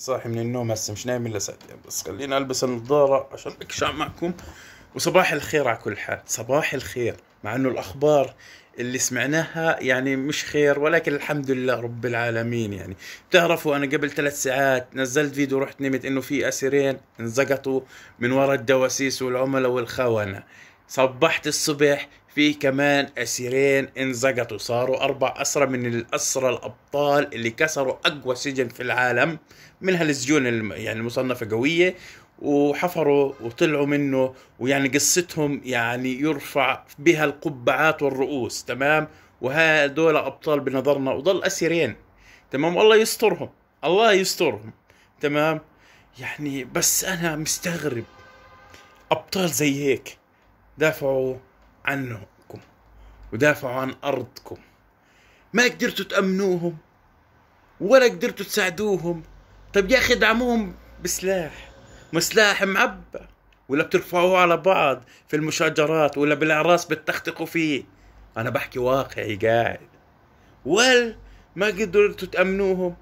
صاحي من النوم هسه مش نايم الا ساعتين بس خليني البس النظاره عشان اكشع معكم وصباح الخير على كل حال صباح الخير مع انه الاخبار اللي سمعناها يعني مش خير ولكن الحمد لله رب العالمين يعني بتعرفوا انا قبل ثلاث ساعات نزلت فيديو رحت نمت انه في اسيرين انزقطوا من وراء الدواسيس والعملاء والخونه صبحت الصبح في كمان أسيرين انزقطوا صاروا أربع أسرى من الأسرى الأبطال اللي كسروا أقوى سجن في العالم من هالسجون يعني المصنفة قوية وحفروا وطلعوا منه ويعني قصتهم يعني يرفع بها القبعات والرؤوس تمام وهدول أبطال بنظرنا وضل أسيرين تمام والله يسترهم الله يسترهم تمام يعني بس أنا مستغرب أبطال زي هيك دافعوا عنكم ودافعوا عن أرضكم ما قدرتوا تأمنوهم ولا قدرتوا تساعدوهم طب يا أخي ادعموهم بسلاح ما سلاح معبى ولا بترفعوه على بعض في المشاجرات ولا بالأعراس بتختقوا فيه أنا بحكي واقعي قاعد ولا ما قدرتوا تأمنوهم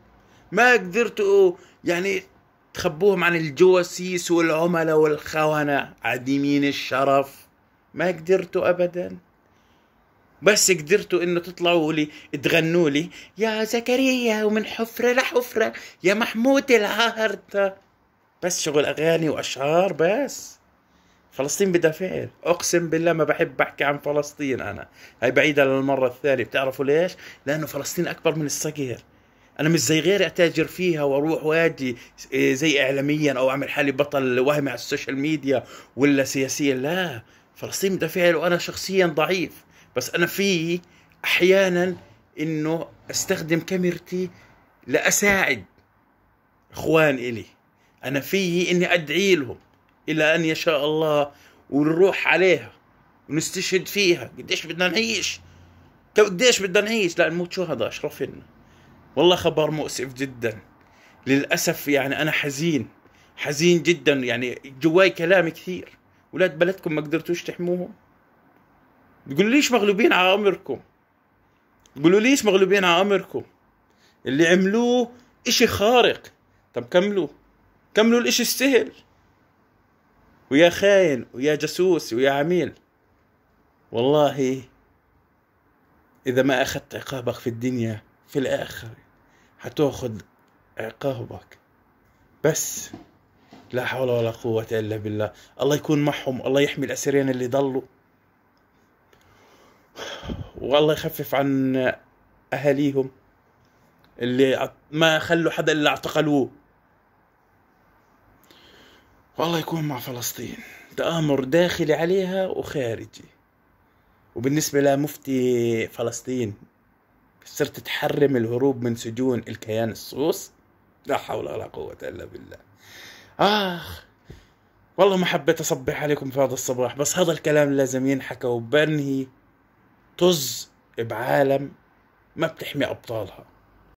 ما قدرتوا يعني تخبوهم عن الجواسيس والعملاء والخونة عديمين الشرف ما قدرتوا ابدا بس قدرتوا انه تطلعوا لي تغنوا لي يا زكريا ومن حفرة لحفرة يا محمود العارضة بس شغل اغاني واشعار بس فلسطين بدها فعل اقسم بالله ما بحب احكي عن فلسطين انا هاي بعيدة للمرة الثانية بتعرفوا ليش لانه فلسطين اكبر من الصغير انا مش زي غيري اتاجر فيها واروح واجي إيه، زي اعلاميا او اعمل حالي بطل وهمي على السوشيال ميديا ولا سياسيا لا فلسطين مدافعي لو انا شخصيا ضعيف بس انا في احيانا انه استخدم كاميرتي لاساعد اخوان الي انا فيه اني ادعي لهم الى ان يشاء الله ونروح عليها ونستشهد فيها قديش بدنا نعيش قديش بدنا نعيش لا نموت شهداء اشرف لنا والله خبر مؤسف جدا للاسف يعني انا حزين حزين جدا يعني جواي كلام كثير ولاد بلدكم ما قدرتوش تحموهم بيقولوا ليش مغلوبين على امركم بيقولوا ليش مغلوبين على امركم اللي عملوه اشي خارق طب كملوا كملوا الاشي السهل ويا خاين ويا جاسوس ويا عميل والله اذا ما اخذت عقابك في الدنيا في الاخره حتاخذ عقابك بس لا حول ولا قوة إلا بالله الله يكون معهم الله يحمي الأسيرين اللي ضلوا والله يخفف عن أهاليهم اللي ما خلوا حدا إلا اعتقلوه والله يكون مع فلسطين تآمر داخلي عليها وخارجي وبالنسبة لمفتي فلسطين صرت تحرم الهروب من سجون الكيان الصوص لا حول ولا قوة إلا بالله اخ والله ما حبيت اصبح عليكم في هذا الصباح بس هذا الكلام لازم ينحكى وبنهي طز بعالم ما بتحمي ابطالها